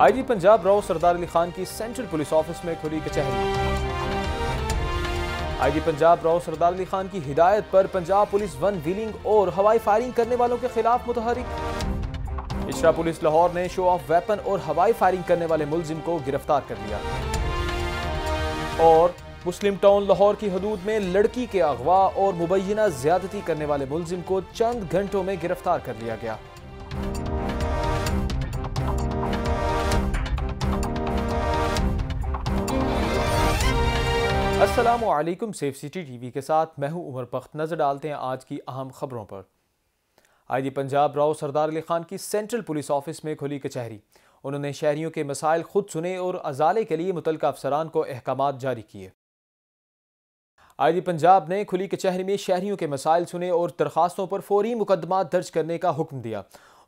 IG Punjab Rao Sardar Ali Khan की central police office में खुली कचहरी आईजी पंजाब राव सरदार अली खान की हिदायत पर पंजाब पुलिस वन व्हीलिंग और हवाई फायरिंग करने वालों के खिलाफ मुतहरिक इशरा पुलिस लाहौर ने शो ऑफ वेपन और हवाई फायरिंग करने वाले मुलजिम को गिरफ्तार कर लिया और मुस्लिम टाउन लाहौर की हदूद में लड़की के अगवा और मुबैना ज्यादती करने वाले मुलजिम को चंद घंटों में गिरफ्तार कर लिया गया असलम सेफ सिटी वी के साथ मैं हूँ उमर बख्त नज़र डालते हैं आज की अहम खबरों पर आई जी पंजाब राव सरदार अली खान की सेंट्रल पुलिस ऑफिस में खुली कचहरी उन्होंने शहरियों के मसाइल खुद सुने और अजाले के लिए मुतल अफसरान को अहकाम जारी किए आई जी पंजाब ने खुली कचहरी में शहरियों के मसाइल सुने और दरखास्तों पर फौरी मुकदमा दर्ज करने का हुक्म दिया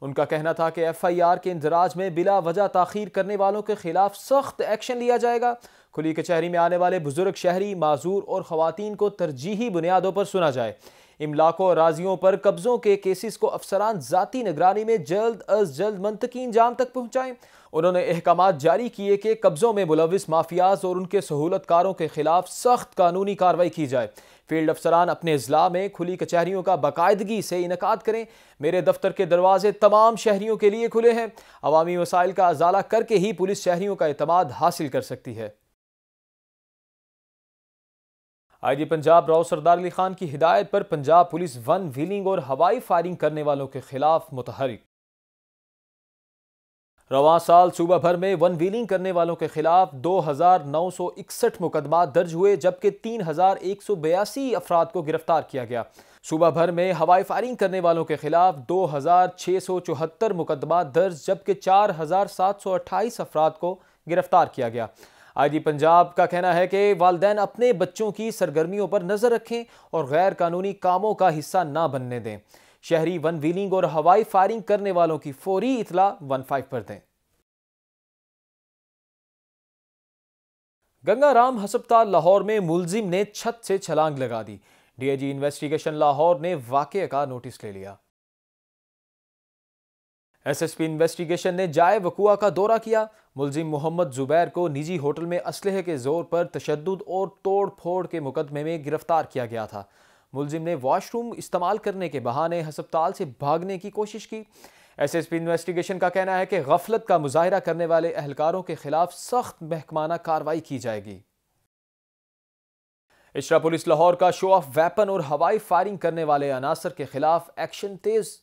उनका कहना था कि एफ आई आर के इंदराज में बिला वजह तखीर करने वालों के खिलाफ सख्त एक्शन लिया जाएगा खुली कचहरी में आने वाले बुजुर्ग शहरी माजूर और ख़वान को तरजीही बुनियादों पर सुना जाए इमलाकों और राजियों पर कब्ज़ों के केसेस को अफसरान ज़ाती निगरानी में जल्द अज जल्द मनतकी जाम तक पहुँचाएँ उन्होंने अहकाम जारी किए कि कब्ज़ों में मुलविस माफियाज और उनके सहूलतकारों के खिलाफ सख्त कानूनी कार्रवाई की जाए फील्ड अफसरान अपने अजला में खुली कचहरीों का बाकायदगी से इनका करें मेरे दफ्तर के दरवाजे तमाम शहरीों के लिए खुले हैं अवामी वसाइल का अजाला करके ही पुलिस शहरीों का अतमाद हासिल कर सकती है आईजी पंजाब राव सरदार अली खान की हिदायत पर पंजाब पुलिस वन व्हीलिंग और हवाई फायरिंग करने वालों के खिलाफ मुतहरिक रवा साल सूबा भर में वन व्हीलिंग करने वालों के खिलाफ दो हजार नौ सौ इकसठ मुकदमा दर्ज हुए जबकि तीन हजार एक सौ बयासी अफराद को गिरफ्तार किया गया सूबा भर में हवाई फायरिंग करने वालों के खिलाफ दो हजार छः सौ चौहत्तर मुकदमा दर्ज जबकि चार हजार सात सौ अट्ठाईस अफराद को गिरफ्तार किया गया आईजी पंजाब का कहना है कि वालदेन अपने बच्चों की सरगर्मियों पर नज़र रखें और गैर कानूनी कामों का हिस्सा ना बनने दें शहरी वन व्हीलिंग और हवाई फायरिंग करने वालों की फौरी इतला वन फाइव पर दें गंगाराम हस्पताल लाहौर में मुलजिम ने छत से छलांग लगा दी डीआईजी इन्वेस्टिगेशन लाहौर ने वाक्य का नोटिस ले लिया एसएसपी इन्वेस्टिगेशन ने जाए वकुआ का दौरा किया मुलजिम मोहम्मद जुबैर को निजी होटल में असलहे के जोर पर तशद और तोड़ फोड़ के मुकदमे में गिरफ्तार किया गया था मुलजिम ने वॉशरूम इस्तेमाल करने के बहाने हस्पताल से भागने की कोशिश की एस एस पी इन्वेस्टिगेशन का कहना है कि गफलत का मुजाहरा करने वाले एहलकारों के खिलाफ सख्त महकमाना कार्रवाई की जाएगी इशरा पुलिस लाहौर का शो ऑफ वेपन और हवाई फायरिंग करने वाले अनासर के खिलाफ एक्शन तेज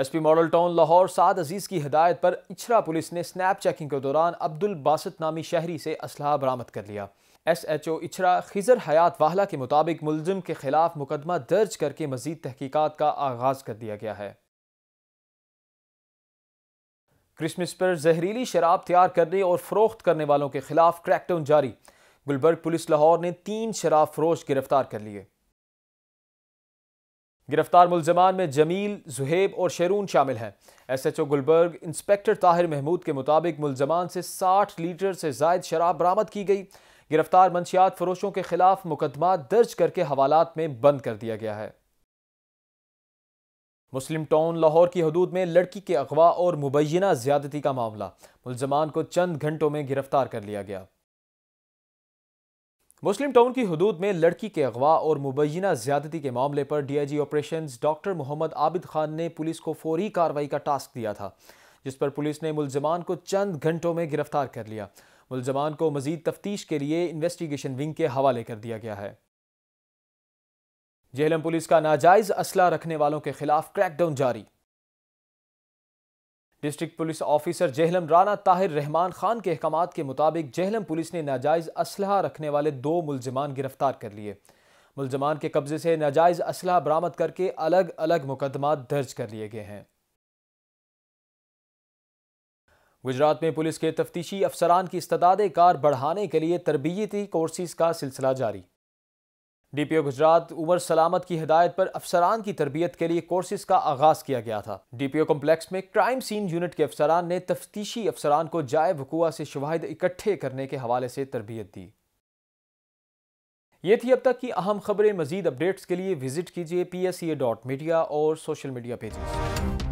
SP model town Lahore Saad Aziz की हिदायत पर इछरा पुलिस ने स्नैप चेकिंग के दौरान अब्दुल बासत नामी शहरी से असलाह बरामद कर लिया S H O Ichhra Khizar Hayat Wahla के मुताबिक मुलजिम के खिलाफ मुकदमा दर्ज करके मजीद तहकीकत का आगाज़ कर दिया गया है क्रिसमस पर जहरीली शराब तैयार करने और फरोख्त करने वालों के खिलाफ क्रैकडाउन जारी गुलबर्ग पुलिस लाहौर ने तीन शराब फरोश गिरफ्तार कर लिए गिरफ्तार मुलजमान में जमील जुहेब और शेरून शामिल हैं S H O Gulberg inspector Tahir Mahmood के मुताबिक मुलजमान से साठ लीटर से जायद शराब बरामद की गई गिरफ्तार मंशियात फरोशों के खिलाफ मुकदमा दर्ज करके हवालात में बंद कर दिया गया है मुस्लिम टाउन लाहौर की हदूद में लड़की के अगवा और मुबैना ज्यादती का मामला मुलजमान को चंद घंटों में गिरफ्तार कर लिया गया मुस्लिम टाउन की हदूद में लड़की के अगवा और मुबैना ज्यादती के मामले पर DIG operations doctor Mohammad Abid Khan ने पुलिस को फौरी कार्रवाई का टास्क दिया था जिस पर पुलिस ने मुलजमान को चंद घंटों में गिरफ्तार कर लिया मुलजमान को मजीद तफ्तीश के लिए इन्वेस्टिगेशन विंग के हवाले कर दिया गया है जेहलम पुलिस का नाजायज असला रखने वालों के खिलाफ क्रैकडाउन जारी district police officer Jhelum Rana Tahir Rehman Khan के अहकाम के मुताबिक जहलम पुलिस ने नाजायज़ असलहा रखने वाले दो मुलजमान गिरफ्तार कर लिए मुलजमान के कब्जे से नाजायज़ असलह बरामद करके अलग अलग मुकदमा दर्ज कर लिए गए हैं गुजरात में पुलिस के तफ्तीशी अफसरान की इस्ताद कार बढ़ाने के लिए तरबियती कोर्सेज का सिलसिला जारी D P O Gujrat Umar Salamat की हिदायत पर अफसरान की तरबियत के लिए कोर्सेज का आगाज किया गया था डी पी ओ कम्प्लेक्स में क्राइम सीन यूनिट के अफसरान ने तफ्तीशी अफसरान को जाय वकुआ से शवाहद इकट्ठे करने के हवाले से तरबियत दी ये थी अब तक की अहम खबरें मजीद अपडेट्स के लिए विजिट कीजिए P S C dot media और सोशल मीडिया पेजेस